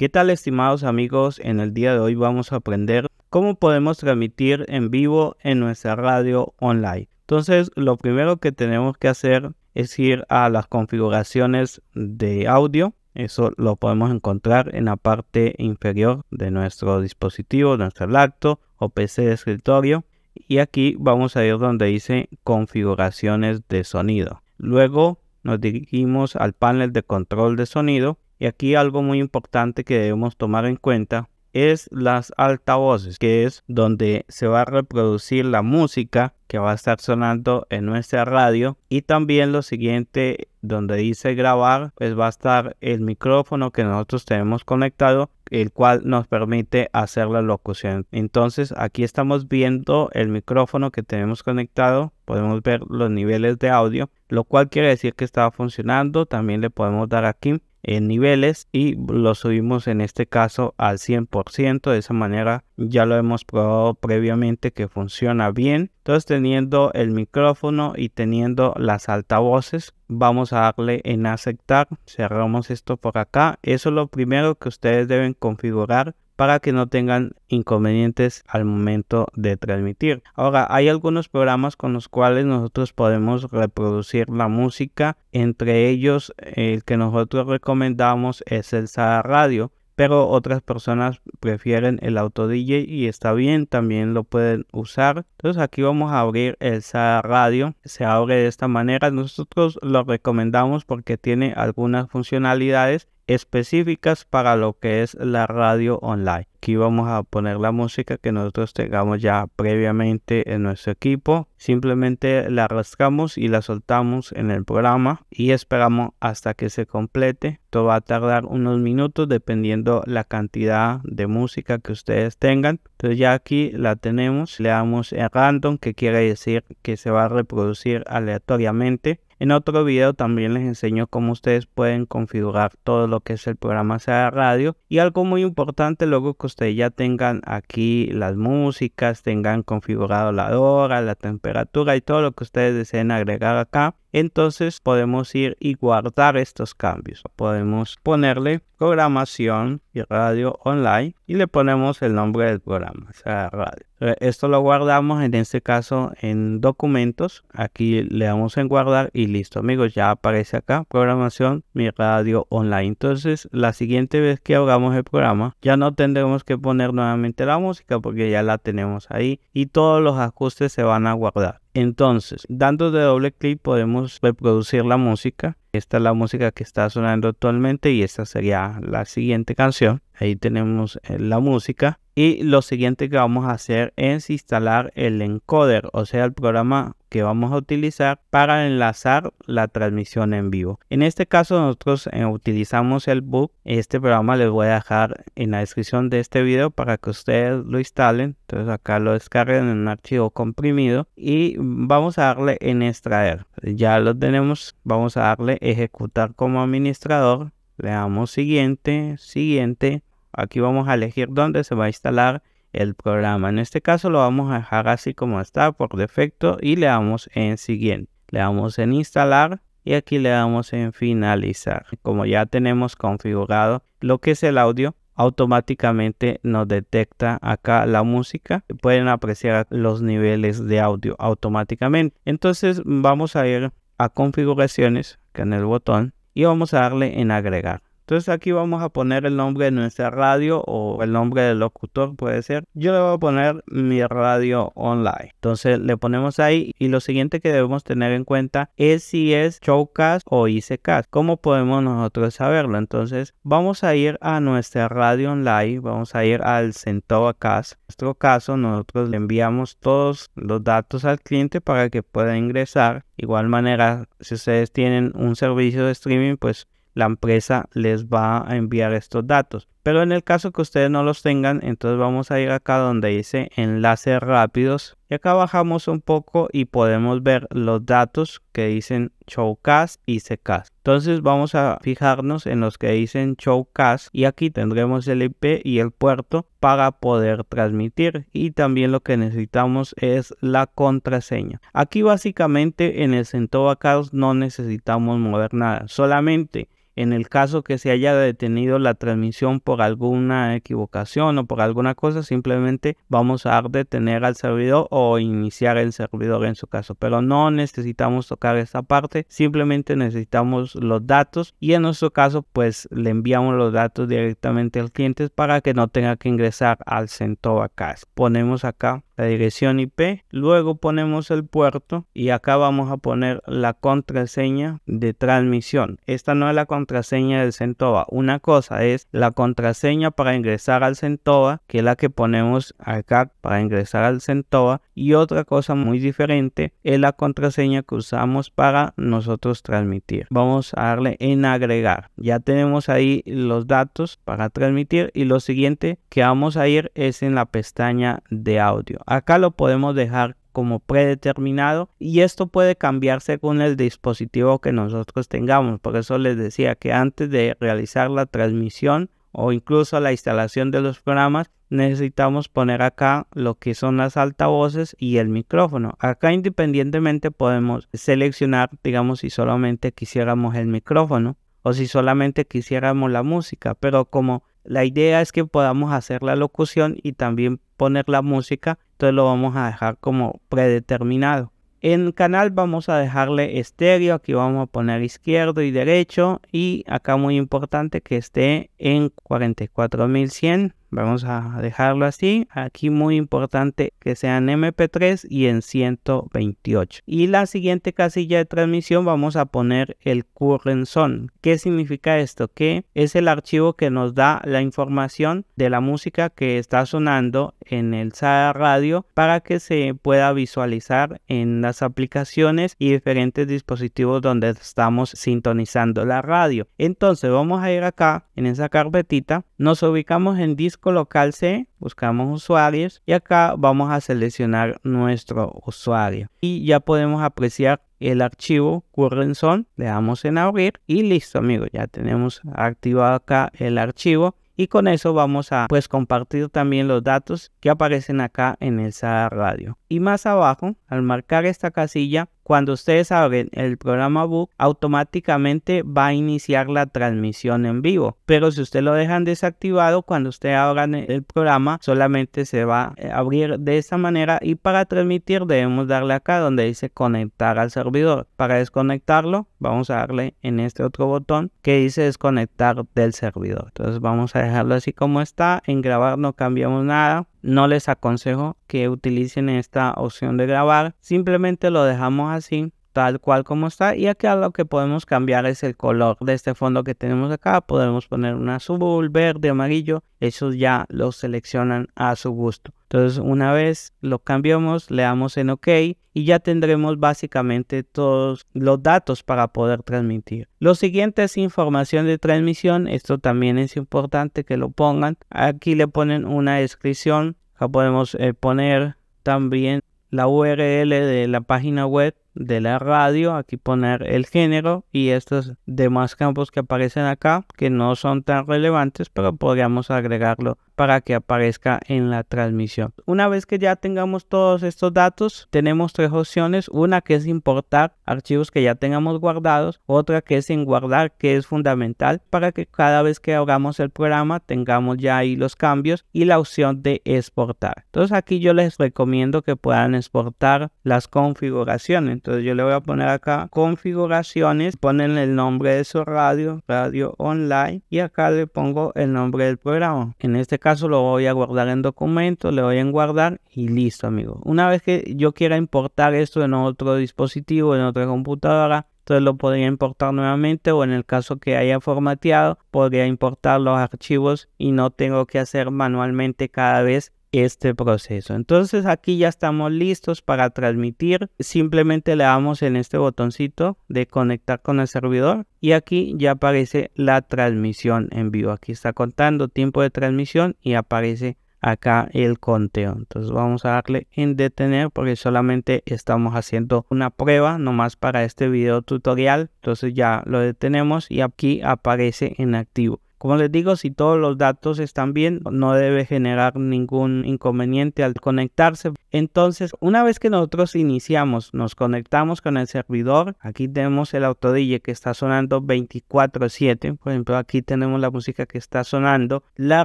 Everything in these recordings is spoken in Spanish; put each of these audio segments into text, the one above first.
¿Qué tal estimados amigos? En el día de hoy vamos a aprender cómo podemos transmitir en vivo en nuestra radio online. Entonces lo primero que tenemos que hacer es ir a las configuraciones de audio. Eso lo podemos encontrar en la parte inferior de nuestro dispositivo, nuestro laptop o PC de escritorio. Y aquí vamos a ir donde dice configuraciones de sonido. Luego nos dirigimos al panel de control de sonido y aquí algo muy importante que debemos tomar en cuenta es las altavoces, que es donde se va a reproducir la música que va a estar sonando en nuestra radio. Y también lo siguiente, donde dice grabar, pues va a estar el micrófono que nosotros tenemos conectado, el cual nos permite hacer la locución. Entonces aquí estamos viendo el micrófono que tenemos conectado, podemos ver los niveles de audio, lo cual quiere decir que está funcionando. También le podemos dar aquí en niveles y lo subimos en este caso al 100% de esa manera ya lo hemos probado previamente que funciona bien entonces teniendo el micrófono y teniendo las altavoces vamos a darle en aceptar cerramos esto por acá eso es lo primero que ustedes deben configurar para que no tengan inconvenientes al momento de transmitir. Ahora, hay algunos programas con los cuales nosotros podemos reproducir la música. Entre ellos, el que nosotros recomendamos es el Sa Radio pero otras personas prefieren el auto DJ y está bien, también lo pueden usar. Entonces aquí vamos a abrir el Sa radio, se abre de esta manera, nosotros lo recomendamos porque tiene algunas funcionalidades específicas para lo que es la radio online. Aquí vamos a poner la música que nosotros tengamos ya previamente en nuestro equipo. Simplemente la arrastramos y la soltamos en el programa y esperamos hasta que se complete. Esto va a tardar unos minutos dependiendo la cantidad de música que ustedes tengan. Entonces ya aquí la tenemos. Le damos en random que quiere decir que se va a reproducir aleatoriamente. En otro video también les enseño cómo ustedes pueden configurar todo lo que es el programa sea radio. Y algo muy importante luego que ustedes ya tengan aquí las músicas, tengan configurado la hora, la temperatura y todo lo que ustedes deseen agregar acá entonces podemos ir y guardar estos cambios. Podemos ponerle programación y radio online y le ponemos el nombre del programa, radio. Eh, esto lo guardamos en este caso en documentos. Aquí le damos en guardar y listo, amigos. Ya aparece acá programación mi radio online. Entonces, la siguiente vez que abramos el programa, ya no tendremos que poner nuevamente la música porque ya la tenemos ahí y todos los ajustes se van a guardar. Entonces, dando de doble clic podemos reproducir la música esta es la música que está sonando actualmente y esta sería la siguiente canción. Ahí tenemos eh, la música. Y lo siguiente que vamos a hacer es instalar el encoder, o sea, el programa que vamos a utilizar para enlazar la transmisión en vivo. En este caso nosotros eh, utilizamos el book. Este programa les voy a dejar en la descripción de este video para que ustedes lo instalen. Entonces acá lo descarguen en un archivo comprimido y vamos a darle en extraer. Ya lo tenemos. Vamos a darle ejecutar como administrador. Le damos siguiente, siguiente Aquí vamos a elegir dónde se va a instalar el programa. En este caso lo vamos a dejar así como está por defecto y le damos en siguiente. Le damos en instalar y aquí le damos en finalizar. Como ya tenemos configurado lo que es el audio, automáticamente nos detecta acá la música. Pueden apreciar los niveles de audio automáticamente. Entonces vamos a ir a configuraciones, acá en el botón, y vamos a darle en agregar. Entonces aquí vamos a poner el nombre de nuestra radio o el nombre del locutor puede ser. Yo le voy a poner mi radio online. Entonces le ponemos ahí y lo siguiente que debemos tener en cuenta es si es Showcast o ICCast. ¿Cómo podemos nosotros saberlo? Entonces vamos a ir a nuestra radio online, vamos a ir al CentovaCast. En nuestro caso nosotros le enviamos todos los datos al cliente para que pueda ingresar. igual manera, si ustedes tienen un servicio de streaming, pues la empresa les va a enviar estos datos. Pero en el caso que ustedes no los tengan, entonces vamos a ir acá donde dice enlaces rápidos. Y acá bajamos un poco y podemos ver los datos que dicen Showcast y Ccast. Entonces vamos a fijarnos en los que dicen Showcast y aquí tendremos el IP y el puerto para poder transmitir. Y también lo que necesitamos es la contraseña. Aquí básicamente en el CentovaCast no necesitamos mover nada, solamente en el caso que se haya detenido la transmisión por alguna equivocación o por alguna cosa, simplemente vamos a detener al servidor o iniciar el servidor en su caso. Pero no necesitamos tocar esta parte, simplemente necesitamos los datos y en nuestro caso pues le enviamos los datos directamente al cliente para que no tenga que ingresar al Centro acá Ponemos acá la dirección IP, luego ponemos el puerto y acá vamos a poner la contraseña de transmisión. Esta no es la contraseña del Centova, una cosa es la contraseña para ingresar al Centova, que es la que ponemos acá para ingresar al Centova y otra cosa muy diferente es la contraseña que usamos para nosotros transmitir. Vamos a darle en agregar. Ya tenemos ahí los datos para transmitir y lo siguiente que vamos a ir es en la pestaña de audio. Acá lo podemos dejar como predeterminado y esto puede cambiar según el dispositivo que nosotros tengamos. Por eso les decía que antes de realizar la transmisión o incluso la instalación de los programas, necesitamos poner acá lo que son las altavoces y el micrófono. Acá independientemente podemos seleccionar, digamos, si solamente quisiéramos el micrófono o si solamente quisiéramos la música, pero como la idea es que podamos hacer la locución y también poner la música, entonces lo vamos a dejar como predeterminado. En canal vamos a dejarle estéreo, aquí vamos a poner izquierdo y derecho y acá muy importante que esté en 44100 Vamos a dejarlo así. Aquí muy importante que sean MP3 y en 128. Y la siguiente casilla de transmisión vamos a poner el current son. ¿Qué significa esto? Que es el archivo que nos da la información de la música que está sonando en el SADA radio para que se pueda visualizar en las aplicaciones y diferentes dispositivos donde estamos sintonizando la radio. Entonces vamos a ir acá en esa carpetita nos ubicamos en disco local C, buscamos usuarios y acá vamos a seleccionar nuestro usuario. Y ya podemos apreciar el archivo current le damos en abrir y listo amigos, ya tenemos activado acá el archivo y con eso vamos a pues compartir también los datos que aparecen acá en el Radio y más abajo, al marcar esta casilla, cuando ustedes abren el programa Book, automáticamente va a iniciar la transmisión en vivo. Pero si usted lo dejan desactivado, cuando usted abran e-, el programa, solamente se va a abrir de esta manera. Y para transmitir, debemos darle acá donde dice conectar al servidor. Para desconectarlo, vamos a darle en este otro botón que dice desconectar del servidor. Entonces vamos a dejarlo así como está. En grabar no cambiamos nada. No les aconsejo que utilicen esta opción de grabar, simplemente lo dejamos así tal cual como está y aquí lo que podemos cambiar es el color de este fondo que tenemos acá podemos poner un azul verde amarillo eso ya lo seleccionan a su gusto entonces, una vez lo cambiamos, le damos en OK y ya tendremos básicamente todos los datos para poder transmitir. Lo siguiente es información de transmisión. Esto también es importante que lo pongan. Aquí le ponen una descripción. Acá podemos eh, poner también la URL de la página web de la radio, aquí poner el género y estos demás campos que aparecen acá que no son tan relevantes pero podríamos agregarlo para que aparezca en la transmisión. Una vez que ya tengamos todos estos datos tenemos tres opciones, una que es importar archivos que ya tengamos guardados, otra que es en guardar que es fundamental para que cada vez que abramos el programa tengamos ya ahí los cambios y la opción de exportar. Entonces aquí yo les recomiendo que puedan exportar las configuraciones entonces yo le voy a poner acá configuraciones, ponen el nombre de su radio, radio online y acá le pongo el nombre del programa. En este caso lo voy a guardar en documento, le voy a guardar y listo amigo. Una vez que yo quiera importar esto en otro dispositivo, en otra computadora, entonces lo podría importar nuevamente o en el caso que haya formateado podría importar los archivos y no tengo que hacer manualmente cada vez este proceso. Entonces aquí ya estamos listos para transmitir. Simplemente le damos en este botoncito de conectar con el servidor y aquí ya aparece la transmisión en vivo. Aquí está contando tiempo de transmisión y aparece acá el conteo. Entonces vamos a darle en detener porque solamente estamos haciendo una prueba nomás para este video tutorial. Entonces ya lo detenemos y aquí aparece en activo. Como les digo, si todos los datos están bien, no debe generar ningún inconveniente al conectarse. Entonces, una vez que nosotros iniciamos, nos conectamos con el servidor. Aquí tenemos el autodille que está sonando 24/7. Por ejemplo, aquí tenemos la música que está sonando. La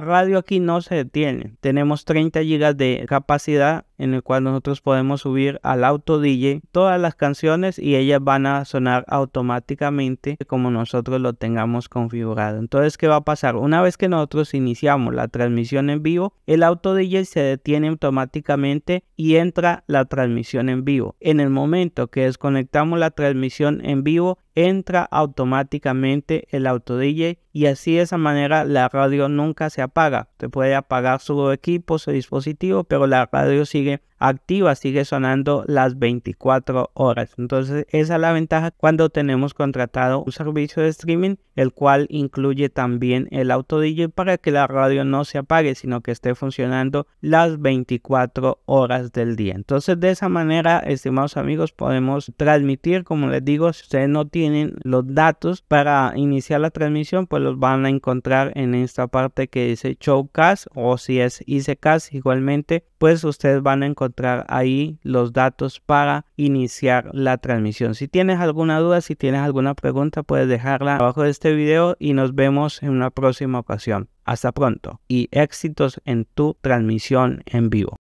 radio aquí no se detiene. Tenemos 30 GB de capacidad en el cual nosotros podemos subir al auto todas las canciones y ellas van a sonar automáticamente como nosotros lo tengamos configurado. Entonces, ¿qué va a pasar? Una vez que nosotros iniciamos la transmisión en vivo, el auto DJ se detiene automáticamente y entra la transmisión en vivo. En el momento que desconectamos la transmisión en vivo, entra automáticamente el auto DJ y así de esa manera la radio nunca se apaga. Te puede apagar su equipo, su dispositivo, pero la radio sigue activa, sigue sonando las 24 horas. Entonces esa es la ventaja cuando tenemos contratado un servicio de streaming, el cual incluye también el auto DJ para que la radio no se apague, sino que esté funcionando las 24 horas del día. Entonces de esa manera, estimados amigos, podemos transmitir, como les digo, si ustedes no tienen tienen los datos para iniciar la transmisión, pues los van a encontrar en esta parte que dice Showcast o si es ICCast igualmente, pues ustedes van a encontrar ahí los datos para iniciar la transmisión. Si tienes alguna duda, si tienes alguna pregunta, puedes dejarla abajo de este video y nos vemos en una próxima ocasión. Hasta pronto y éxitos en tu transmisión en vivo.